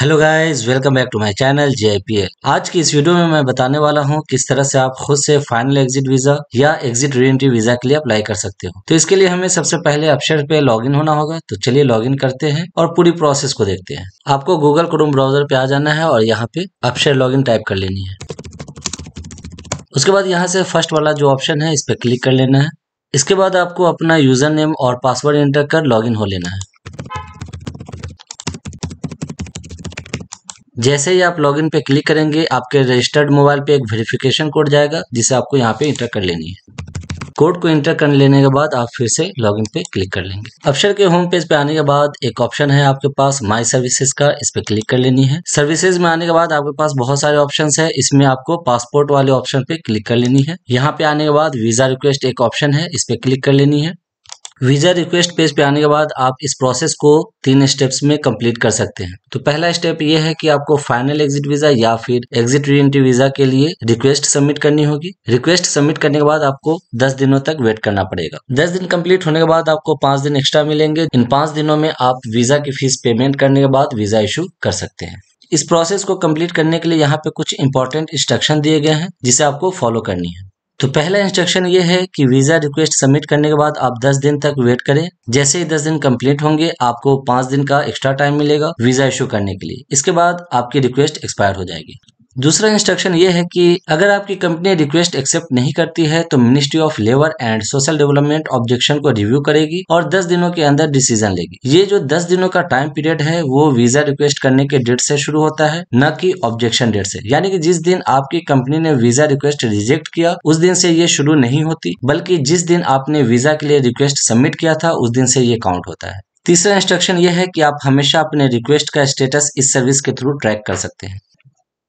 hello guys welcome back to my channel JPA आज की इस वीडियो में मैं बताने वाला हूं किस तरह से आप खुद से फाइनल एग्जिट वीजा या एग्जिट रीएंट्री वीजा के लिए अप्लाई कर सकते हो तो इसके लिए हमें सबसे पहले अपशर पे लॉगिन होना होगा तो चलिए लॉगिन करते हैं और पूरी प्रोसेस को देखते हैं आपको गूगल क्रोम ब्राउजर पे आ जाना है और यहाँ पे अपशर लॉग टाइप कर लेनी है उसके बाद यहाँ से फर्स्ट वाला जो ऑप्शन है इस पर क्लिक कर लेना है इसके बाद आपको अपना यूजर नेम और पासवर्ड एंटर कर लॉग हो लेना है जैसे ही आप लॉगिन पे क्लिक करेंगे आपके रजिस्टर्ड मोबाइल पे एक वेरिफिकेशन कोड जाएगा जिसे आपको यहाँ पे इंटर कर लेनी है कोड को इंटर कर लेने के बाद आप फिर से लॉगिन पे क्लिक कर लेंगे अफसर के होम पेज पे आने के बाद एक ऑप्शन है आपके पास माय सर्विसेज का इस पे क्लिक कर लेनी है सर्विसेज में आने के बाद आपके पास बहुत सारे ऑप्शन है इसमें आपको पासपोर्ट वाले ऑप्शन पे क्लिक कर लेनी है यहाँ पे आने के बाद वीजा रिक्वेस्ट एक ऑप्शन है इस पे क्लिक कर लेनी है वीज़ा रिक्वेस्ट पेज पे आने के बाद आप इस प्रोसेस को तीन स्टेप्स में कंप्लीट कर सकते हैं तो पहला स्टेप ये है कि आपको फाइनल एग्जिट वीज़ा या फिर एग्जिट रीएंट्री वीज़ा के लिए रिक्वेस्ट सबमिट करनी होगी रिक्वेस्ट सबमिट करने के बाद आपको दस दिनों तक वेट करना पड़ेगा दस दिन कंप्लीट होने के बाद आपको पांच दिन एक्स्ट्रा मिलेंगे इन पांच दिनों में आप वीज़ा की फीस पेमेंट करने के बाद वीज़ा इश्यू कर सकते हैं इस प्रोसेस को कम्प्लीट करने के लिए यहाँ पे कुछ इंपॉर्टेंट इंस्ट्रक्शन दिए गए हैं जिसे आपको फॉलो करनी है तो पहला इंस्ट्रक्शन ये है कि वीज़ा रिक्वेस्ट सबमिट करने के बाद आप 10 दिन तक वेट करें जैसे ही 10 दिन कंप्लीट होंगे आपको 5 दिन का एक्स्ट्रा टाइम मिलेगा वीज़ा इश्यू करने के लिए इसके बाद आपकी रिक्वेस्ट एक्सपायर हो जाएगी दूसरा इंस्ट्रक्शन ये है कि अगर आपकी कंपनी रिक्वेस्ट एक्सेप्ट नहीं करती है तो ministry of labour and social development objection को रिव्यू करेगी और 10 दिनों के अंदर डिसीजन लेगी ये जो 10 दिनों का टाइम पीरियड है वो वीजा रिक्वेस्ट करने के डेट से शुरू होता है न कि ऑब्जेक्शन डेट से यानी कि जिस दिन आपकी कंपनी ने वीजा रिक्वेस्ट रिजेक्ट किया उस दिन से ये शुरू नहीं होती बल्कि जिस दिन आपने वीजा के लिए रिक्वेस्ट सबमिट किया था उस दिन से ये काउंट होता है तीसरा इंस्ट्रक्शन ये है कि आप हमेशा अपने रिक्वेस्ट का स्टेटस इस सर्विस के थ्रू ट्रैक कर सकते हैं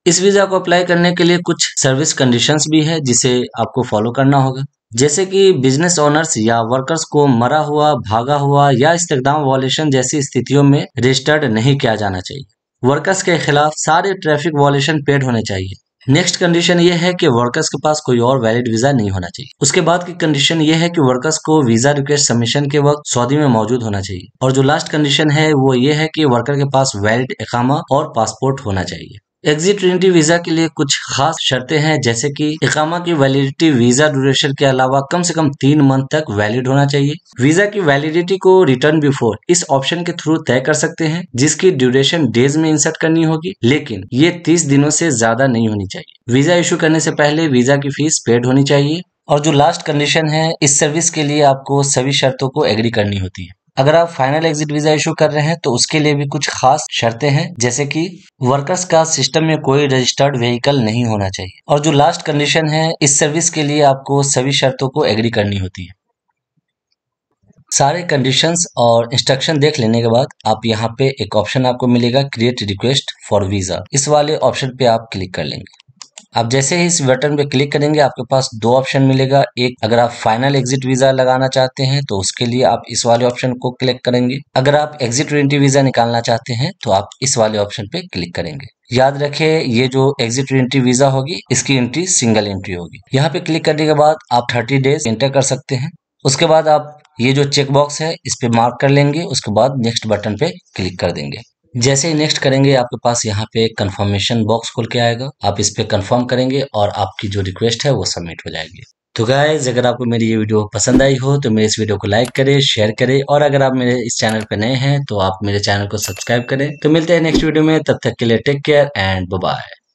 इस वीजा को अप्लाई करने के लिए कुछ सर्विस कंडीशंस भी है जिसे आपको फॉलो करना होगा जैसे कि बिजनेस ओनर्स या वर्कर्स को मरा हुआ भागा हुआ या इस्तेदाम वॉलेशन जैसी स्थितियों में रजिस्टर्ड नहीं किया जाना चाहिए वर्कर्स के खिलाफ सारे ट्रैफिक वॉलेशन पेड होने चाहिए नेक्स्ट कंडीशन ये है कि वर्कर्स के पास कोई और वैलिड वीजा नहीं होना चाहिए उसके बाद की कंडीशन ये है कि वर्कर्स को वीजा रिक्वेस्ट सबमिशन के वक्त सऊदी में मौजूद होना चाहिए और जो लास्ट कंडीशन है वो ये है कि वर्कर के पास वैलिड एकामा और पासपोर्ट होना चाहिए एग्जिट ट्रेनिटी वीजा के लिए कुछ खास शर्तें हैं जैसे कि इकामा की वैलिडिटी वीजा ड्यूरेशन के अलावा कम से कम तीन मंथ तक वैलिड होना चाहिए वीजा की वैलिडिटी को रिटर्न बिफोर इस ऑप्शन के थ्रू तय कर सकते हैं जिसकी ड्यूरेशन डेज में इंसर्ट करनी होगी लेकिन ये तीस दिनों से ज्यादा नहीं होनी चाहिए वीजा इशू करने से पहले वीजा की फीस पेड होनी चाहिए और जो लास्ट कंडीशन है इस सर्विस के लिए आपको सभी शर्तों को एग्री करनी होती है अगर आप फाइनल एग्जिट वीजा इशू कर रहे हैं तो उसके लिए भी कुछ खास शर्तें हैं जैसे कि वर्कर्स का सिस्टम में कोई रजिस्टर्ड व्हीकल नहीं होना चाहिए और जो लास्ट कंडीशन है इस सर्विस के लिए आपको सभी शर्तों को एग्री करनी होती है सारे कंडीशंस और इंस्ट्रक्शन देख लेने के बाद आप यहाँ पे एक ऑप्शन आपको मिलेगा क्रिएट रिक्वेस्ट फॉर वीजा इस वाले ऑप्शन पे आप क्लिक कर लेंगे आप जैसे ही इस बटन पे क्लिक करेंगे आपके पास दो ऑप्शन मिलेगा एक अगर आप फाइनल एग्जिट वीजा लगाना चाहते हैं तो उसके लिए आप इस वाले ऑप्शन को क्लिक करेंगे अगर आप एग्जिट ट्वेंटी वीजा निकालना चाहते हैं तो आप इस वाले ऑप्शन पे क्लिक करेंगे याद रखें ये जो एग्जिट एंट्री वीजा होगी इसकी एंट्री सिंगल एंट्री होगी यहाँ पे क्लिक करने के बाद आप 30 डेज एंटर कर सकते हैं उसके बाद आप ये जो चेक बॉक्स है इस पे मार्क कर लेंगे उसके बाद नेक्स्ट बटन पे क्लिक कर देंगे जैसे ही नेक्स्ट करेंगे आपके पास यहाँ पे कंफर्मेशन बॉक्स खुल के आएगा आप इस पर कंफर्म करेंगे और आपकी जो रिक्वेस्ट है वो सबमिट हो जाएगी तो गाइज अगर आपको मेरी ये वीडियो पसंद आई हो तो मेरे इस वीडियो को लाइक करें शेयर करें और अगर आप मेरे इस चैनल पर नए हैं तो आप मेरे चैनल को सब्सक्राइब करें तो मिलते हैं नेक्स्ट वीडियो में तब तक के लिए टेक केयर एंड बाय